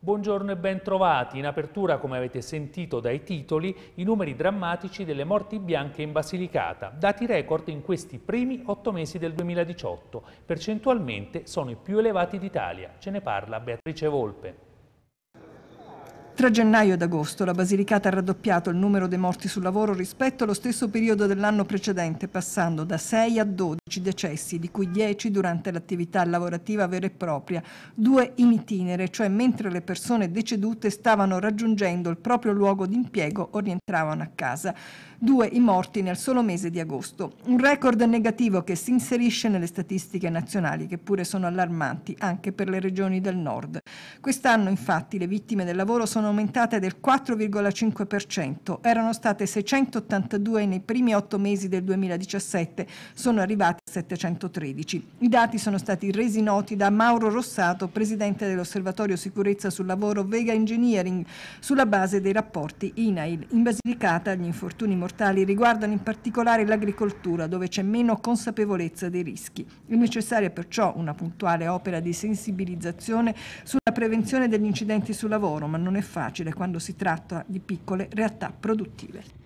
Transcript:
Buongiorno e ben trovati. In apertura, come avete sentito dai titoli, i numeri drammatici delle morti bianche in Basilicata, dati record in questi primi otto mesi del 2018. Percentualmente sono i più elevati d'Italia. Ce ne parla Beatrice Volpe. Tra gennaio ed agosto la Basilicata ha raddoppiato il numero dei morti sul lavoro rispetto allo stesso periodo dell'anno precedente, passando da 6 a 12 decessi, di cui 10 durante l'attività lavorativa vera e propria, 2 in itinere, cioè mentre le persone decedute stavano raggiungendo il proprio luogo di impiego o rientravano a casa, 2 i morti nel solo mese di agosto. Un record negativo che si inserisce nelle statistiche nazionali, che pure sono allarmanti anche per le regioni del nord. Quest'anno infatti le vittime del lavoro sono sono aumentate del 4,5%, erano state 682 nei primi otto mesi del 2017, sono arrivate 713. I dati sono stati resi noti da Mauro Rossato, presidente dell'Osservatorio Sicurezza sul Lavoro Vega Engineering, sulla base dei rapporti INAIL. In Basilicata gli infortuni mortali riguardano in particolare l'agricoltura, dove c'è meno consapevolezza dei rischi. È necessaria perciò una puntuale opera di sensibilizzazione sulla prevenzione degli incidenti sul lavoro, ma non è facile facile quando si tratta di piccole realtà produttive.